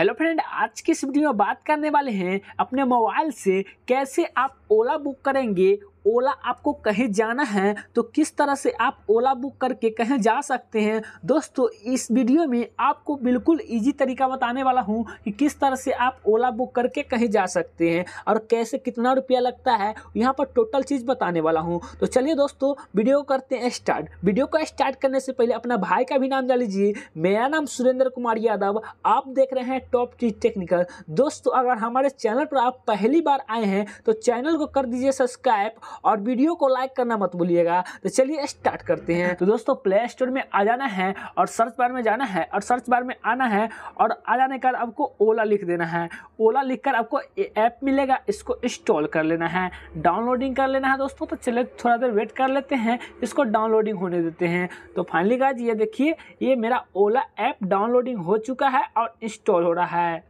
hello friend आज के इस वीडियो में बात करने वाले हैं अपने मोबाइल से कैसे आप ओला बुक करेंगे ओला आपको कहीं जाना है तो किस तरह से आप ओला बुक करके कहीं जा सकते हैं दोस्तों इस वीडियो में आपको बिल्कुल इजी तरीका बताने वाला हूं कि किस तरह से आप ओला बुक करके कहीं जा सकते हैं और कैसे कितना रुपया लगता है यहां पर टोटल चीज़ बताने वाला हूं तो चलिए दोस्तों वीडियो करते हैं स्टार्ट वीडियो को स्टार्ट करने से पहले अपना भाई का भी नाम जान लीजिए मेरा नाम सुरेंद्र कुमार यादव आप देख रहे हैं टॉप टी टेक्निकल दोस्तों अगर हमारे चैनल पर आप पहली बार आए हैं तो चैनल को कर दीजिए सब्सक्राइब और वीडियो को लाइक करना मत भूलिएगा तो चलिए स्टार्ट करते हैं तो दोस्तों प्ले स्टोर में आ जाना है और सर्च बार में जाना है और सर्च बार में आना है और आ जाने के बाद आपको ओला लिख देना है ओला लिख कर आपको ऐप मिलेगा इसको इंस्टॉल कर लेना है डाउनलोडिंग कर लेना है दोस्तों तो चलिए थोड़ा देर वेट कर लेते हैं इसको डाउनलोडिंग होने देते हैं तो फाइनली गाज ये देखिए ये मेरा ओला ऐप डाउनलोडिंग हो चुका है और इंस्टॉल हो रहा है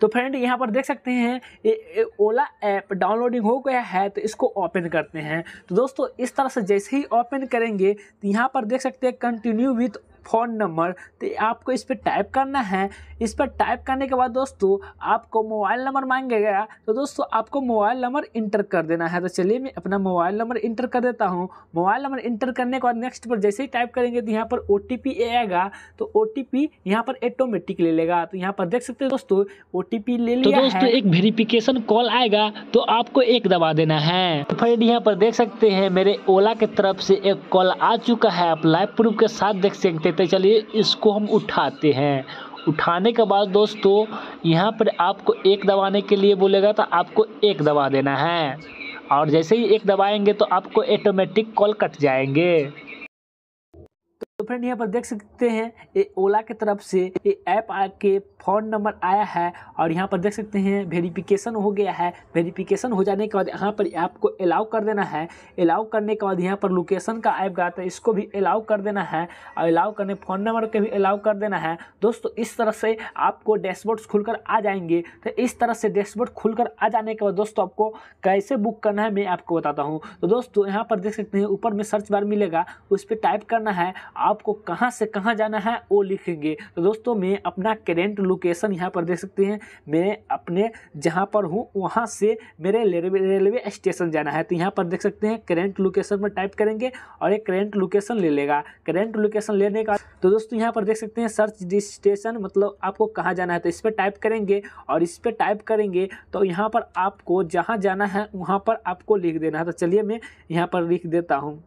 तो फ्रेंड यहाँ पर देख सकते हैं ये ओला ऐप डाउनलोडिंग हो गया है तो इसको ओपन करते हैं तो दोस्तों इस तरह से जैसे ही ओपन करेंगे तो यहाँ पर देख सकते हैं कंटिन्यू विथ फ़ोन नंबर तो आपको इस पर टाइप करना है इस पर टाइप करने के बाद दोस्तों आपको मोबाइल नंबर मांगेगा तो दोस्तों आपको मोबाइल नंबर इंटर कर देना है तो चलिए मैं अपना मोबाइल नंबर इंटर कर देता हूँ मोबाइल नंबर इंटर करने के बाद नेक्स्ट पर जैसे ही टाइप करेंगे तो यहाँ पर ओ आएगा तो ओ टी यहाँ पर ऑटोमेटिक ले लेगा तो यहाँ पर देख सकते हैं दोस्तों ओ ले तो लिया तो दोस्तों एक वेरिफिकेशन कॉल आएगा तो आपको एक दबा देना है तो फ्रेंड यहाँ पर देख सकते हैं मेरे ओला के तरफ से एक कॉल आ चुका है आप लाइव प्रूफ के साथ देख सकते कहते हैं चलिए इसको हम उठाते हैं उठाने के बाद दोस्तों यहाँ पर आपको एक दबाने के लिए बोलेगा तो आपको एक दबा देना है और जैसे ही एक दबाएंगे तो आपको ऑटोमेटिक कॉल कट जाएंगे तो फ्रेंड यहाँ पर देख सकते हैं ये ओला की तरफ से ये ऐप आके फोन नंबर आया है और यहाँ पर देख सकते हैं वेरिफिकेशन हो गया है वेरिफिकेशन हो जाने के बाद यहाँ पर ऐप को अलाउ कर देना है अलाउ करने के बाद यहाँ पर लोकेशन का ऐप गया था तो इसको भी अलाउ कर देना है और अलाउ करने फ़ोन नंबर के भी अलाउ कर देना है दोस्तों इस तरह से आपको डैशबोर्ड कर आ जाएंगे तो इस तरह से डैशबोर्ड खुलकर आ जाने के बाद दोस्तों आपको कैसे बुक करना है मैं आपको बताता हूँ तो दोस्तों यहाँ पर देख सकते हैं ऊपर में सर्च बार मिलेगा उस पर टाइप करना है आपको कहाँ से कहाँ जाना है वो लिखेंगे तो दोस्तों मैं अपना करेंट लोकेशन यहाँ पर देख सकते हैं मैं अपने जहाँ पर हूँ वहाँ से मेरे रेलवे स्टेशन जाना है तो यहाँ पर देख सकते हैं करेंट लोकेशन में टाइप करेंगे और एक करेंट लोकेशन ले लेगा करेंट लोकेशन लेने का तो दोस्तों यहाँ पर देख सकते हैं सर्च डिस्टेशन मतलब आपको कहाँ जाना है तो इस पर टाइप करेंगे और इस पर टाइप करेंगे तो यहाँ पर आपको जहाँ जाना है वहाँ पर आपको लिख देना है तो चलिए मैं यहाँ पर लिख देता हूँ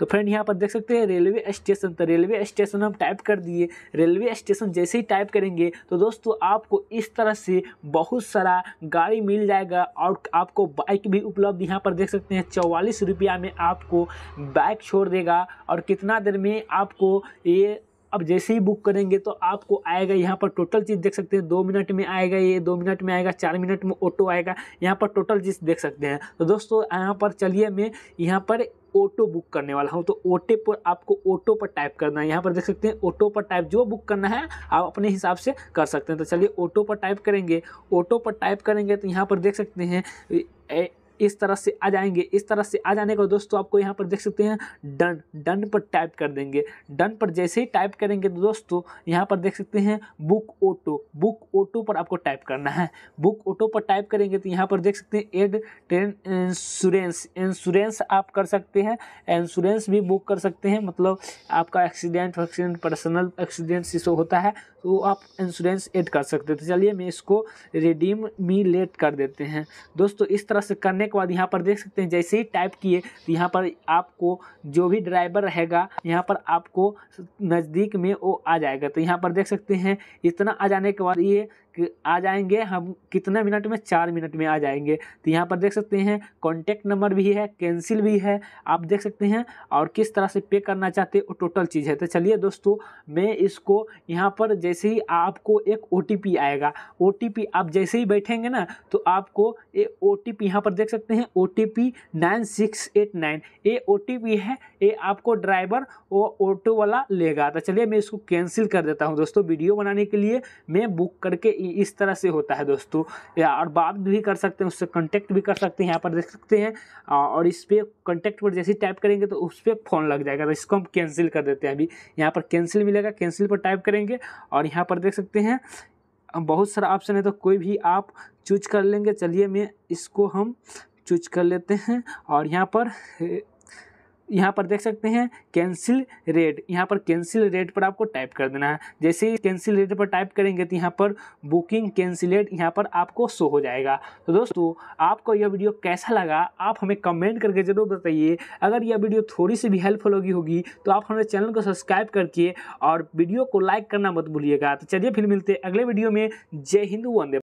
तो फ्रेंड यहाँ पर देख सकते हैं रेलवे स्टेशन तो रेलवे स्टेशन हम टाइप कर दिए रेलवे स्टेशन जैसे ही टाइप करेंगे तो दोस्तों आपको इस तरह से बहुत सारा गाड़ी मिल जाएगा और आपको बाइक भी उपलब्ध यहाँ पर देख सकते हैं चौवालीस रुपया में आपको बाइक छोड़ देगा और कितना देर में आपको ये अब जैसे ही बुक करेंगे तो आपको आएगा यहाँ पर टोटल चीज़ देख सकते हैं दो मिनट में आएगा ये दो मिनट में आएगा चार मिनट में ऑटो आएगा यहाँ पर टोटल चीज़ देख सकते हैं तो दोस्तों यहाँ पर चलिए मैं यहाँ पर ऑटो बुक करने वाला हूँ तो ओटे पर आपको ऑटो पर टाइप करना है यहाँ पर देख सकते हैं ऑटो पर टाइप जो बुक करना है आप अपने हिसाब से कर सकते हैं तो चलिए ऑटो पर टाइप करेंगे ऑटो पर टाइप करेंगे तो यहाँ पर देख सकते हैं इस तरह से आ जाएंगे इस तरह से आ जाने का दोस्तों आपको यहाँ पर देख सकते हैं डन डन पर टाइप कर देंगे डन पर जैसे ही टाइप करेंगे तो दोस्तों यहाँ पर देख सकते हैं बुक ऑटो बुक ऑटो पर आपको टाइप करना है बुक ऑटो पर टाइप करेंगे तो यहाँ पर देख सकते हैं एड ट्रेन इंश्योरेंस इंश्योरेंस आप कर सकते हैं इंश्योरेंस भी बुक कर सकते हैं मतलब आपका एक्सीडेंट वैक्सीडेंट पर्सनल एक्सीडेंट जिसको होता है तो आप इंश्योरेंस एड कर सकते हैं तो चलिए मैं इसको रिडीम मी लेट कर देते हैं दोस्तों इस तरह से करने करने के बाद यहाँ पर देख सकते हैं जैसे ही टाइप किए तो यहाँ पर आपको जो भी ड्राइवर रहेगा यहाँ पर आपको नज़दीक में वो आ जाएगा तो यहाँ पर देख सकते हैं इतना आ जाने के बाद ये आ जाएंगे हम कितने मिनट में चार मिनट में आ जाएंगे तो यहाँ पर देख सकते हैं कॉन्टैक्ट नंबर भी है कैंसिल भी है आप देख सकते हैं और किस तरह से पे करना चाहते वो टोटल चीज़ है तो चलिए दोस्तों मैं इसको यहाँ पर जैसे ही आपको एक ओ आएगा ओ आप जैसे ही बैठेंगे ना तो आपको ये ओ टी पी यहाँ पर देख सकते हैं O T P nine six eight nine ये ओ टी पी है ये आपको ड्राइवर वो ऑटो वाला लेगा तो चलिए मैं इसको कैंसिल कर देता हूँ दोस्तों वीडियो बनाने के लिए मैं बुक करके इस तरह से होता है दोस्तों या और बात भी कर सकते हैं उससे कॉन्टैक्ट भी कर सकते हैं यहाँ पर देख सकते हैं और इस पर कॉन्टैक्ट पर जैसे टाइप करेंगे तो उस पर फ़ोन लग जाएगा तो इसको हम कैंसिल कर देते हैं अभी यहाँ पर कैंसिल मिलेगा कैंसिल पर टाइप करेंगे और यहाँ पर देख सकते हैं बहुत सारा ऑप्शन है तो कोई भी आप चूज कर लेंगे चलिए मैं इसको हम चूज कर लेते हैं और यहाँ पर यहाँ पर देख सकते हैं कैंसिल रेट यहाँ पर कैंसिल रेट पर आपको टाइप कर देना है जैसे ही कैंसिल रेट पर टाइप करेंगे तो यहाँ पर बुकिंग कैंसिलेट यहाँ पर आपको शो हो जाएगा तो दोस्तों आपको यह वीडियो कैसा लगा आप हमें कमेंट करके ज़रूर बताइए अगर यह वीडियो थोड़ी सी भी हेल्पफुल होगी होगी तो आप हमारे चैनल को सब्सक्राइब करके और वीडियो को लाइक करना मत भूलिएगा तो चलिए फिर मिलते अगले वीडियो में जय हिंद वंदे